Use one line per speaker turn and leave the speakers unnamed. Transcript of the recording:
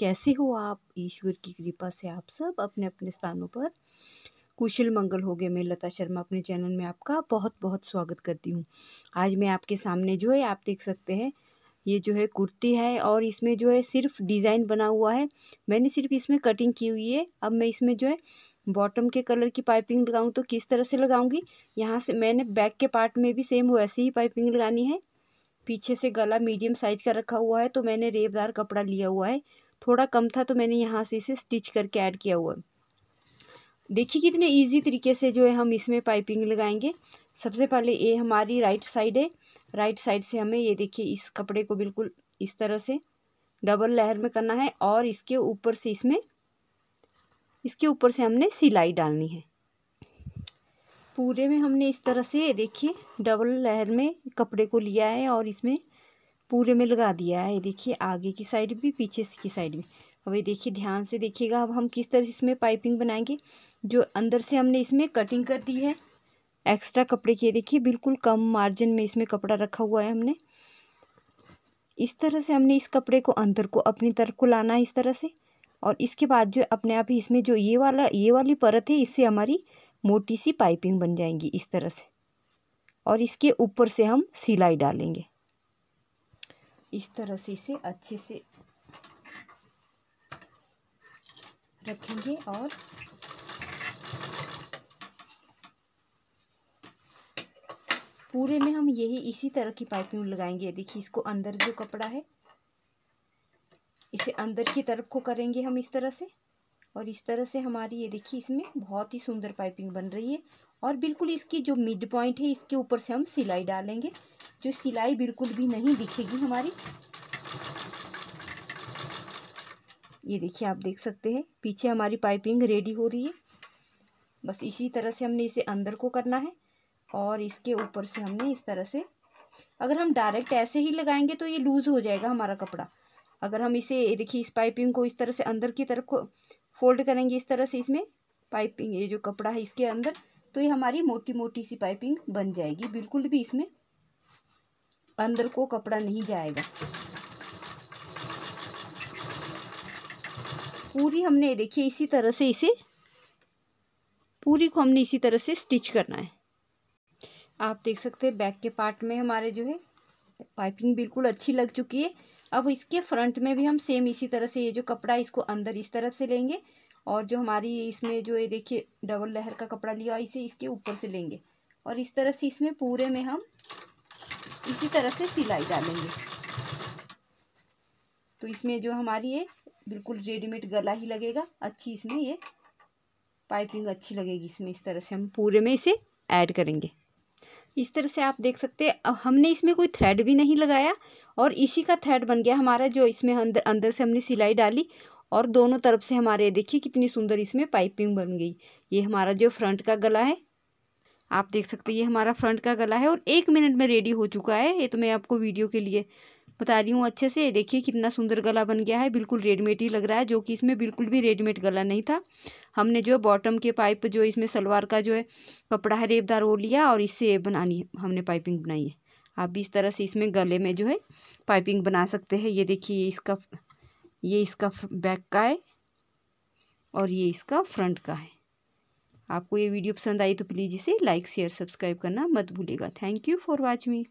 कैसे हो आप ईश्वर की कृपा से आप सब अपने अपने स्थानों पर कुशल मंगल हो गए मैं लता शर्मा अपने चैनल में आपका बहुत बहुत स्वागत करती हूँ आज मैं आपके सामने जो है आप देख सकते हैं ये जो है कुर्ती है और इसमें जो है सिर्फ डिज़ाइन बना हुआ है मैंने सिर्फ इसमें कटिंग की हुई है अब मैं इसमें जो है बॉटम के कलर की पाइपिंग लगाऊँ तो किस तरह से लगाऊँगी यहाँ से मैंने बैक के पार्ट में भी सेम वैसी ही पाइपिंग लगानी है पीछे से गला मीडियम साइज का रखा हुआ है तो मैंने रेबदार कपड़ा लिया हुआ है थोड़ा कम था तो मैंने यहाँ से इसे स्टिच करके ऐड किया हुआ देखिए कितने इजी तरीके से जो है हम इसमें पाइपिंग लगाएंगे सबसे पहले ये हमारी राइट साइड है राइट साइड से हमें ये देखिए इस कपड़े को बिल्कुल इस तरह से डबल लहर में करना है और इसके ऊपर से इसमें इसके ऊपर से हमने सिलाई डालनी है पूरे में हमने इस तरह से देखिए डबल लहर में कपड़े को लिया है और इसमें पूरे में लगा दिया है देखिए आगे की साइड भी पीछे की साइड भी अब ये देखिए ध्यान से देखिएगा अब हम किस तरह से इसमें पाइपिंग बनाएंगे जो अंदर से हमने इसमें कटिंग कर दी है एक्स्ट्रा कपड़े की देखिए बिल्कुल कम मार्जिन में इसमें कपड़ा रखा हुआ है हमने इस तरह से हमने इस कपड़े को अंदर को अपनी तरफ को लाना है इस तरह से और इसके बाद जो अपने आप ही इसमें जो ये वाला ये वाली परत है इससे हमारी मोटी सी पाइपिंग बन जाएंगी इस तरह से और इसके ऊपर से हम सिलाई डालेंगे इस तरह से इसे अच्छे से रखेंगे और पूरे में हम यही इसी तरह की पाइपिंग लगाएंगे देखिए इसको अंदर जो कपड़ा है इसे अंदर की तरफ को करेंगे हम इस तरह से और इस तरह से हमारी ये देखिए इसमें बहुत ही सुंदर पाइपिंग बन रही है और बिल्कुल इसकी जो मिड पॉइंट है इसके ऊपर से हम सिलाई डालेंगे जो सिलाई बिल्कुल भी नहीं दिखेगी हमारी ये देखिए आप देख सकते हैं पीछे हमारी पाइपिंग रेडी हो रही है बस इसी तरह से हमने इसे अंदर को करना है और इसके ऊपर से हमने इस तरह से अगर हम डायरेक्ट ऐसे ही लगाएंगे तो ये लूज़ हो जाएगा हमारा कपड़ा अगर हम इसे देखिए इस पाइपिंग को इस तरह से अंदर की तरफ को फोल्ड करेंगे इस तरह से इसमें पाइपिंग ये जो कपड़ा है इसके अंदर तो ये हमारी मोटी मोटी सी पाइपिंग बन जाएगी बिल्कुल भी इसमें अंदर को कपड़ा नहीं जाएगा पूरी हमने देखिए इसी तरह से इसे पूरी को हमने इसी तरह से स्टिच करना है आप देख सकते हैं बैक के पार्ट में हमारे जो है पाइपिंग बिल्कुल अच्छी लग चुकी है अब इसके फ्रंट में भी हम सेम इसी तरह से ये जो कपड़ा है इसको अंदर इस तरफ से लेंगे और जो हमारी इसमें जो ये देखिए डबल लहर का कपड़ा लिया इसे इसके ऊपर से लेंगे और इस तरह से इसमें पूरे में हम इसी तरह से सिलाई डालेंगे तो इसमें जो हमारी ये बिल्कुल रेडीमेड गला ही लगेगा अच्छी इसमें ये पाइपिंग अच्छी लगेगी इसमें इस तरह से हम पूरे में इसे ऐड करेंगे इस तरह से आप देख सकते हैं हमने इसमें कोई थ्रेड भी नहीं लगाया और इसी का थ्रेड बन गया हमारा जो इसमें अंदर अंदर से हमने सिलाई डाली और दोनों तरफ से हमारे देखिए कितनी सुंदर इसमें पाइपिंग बन गई ये हमारा जो फ्रंट का गला है आप देख सकते हैं ये हमारा फ्रंट का गला है और एक मिनट में रेडी हो चुका है ये तो मैं आपको वीडियो के लिए बता रही हूँ अच्छे से देखिए कितना सुंदर गला बन गया है बिल्कुल रेडीमेड ही लग रहा है जो कि इसमें बिल्कुल भी रेडीमेड गला नहीं था हमने जो है बॉटम के पाइप जो इसमें सलवार का जो है कपड़ा है रेबदार वो लिया और इससे बनानी हमने पाइपिंग बनाई है आप भी इस तरह से इसमें गले में जो है पाइपिंग बना सकते हैं ये देखिए ये इसका ये इसका बैक का है और ये इसका फ्रंट का है आपको ये वीडियो पसंद आई तो प्लीज़ इसे लाइक शेयर सब्सक्राइब करना मत भूलिएगा थैंक यू फॉर वॉचिंग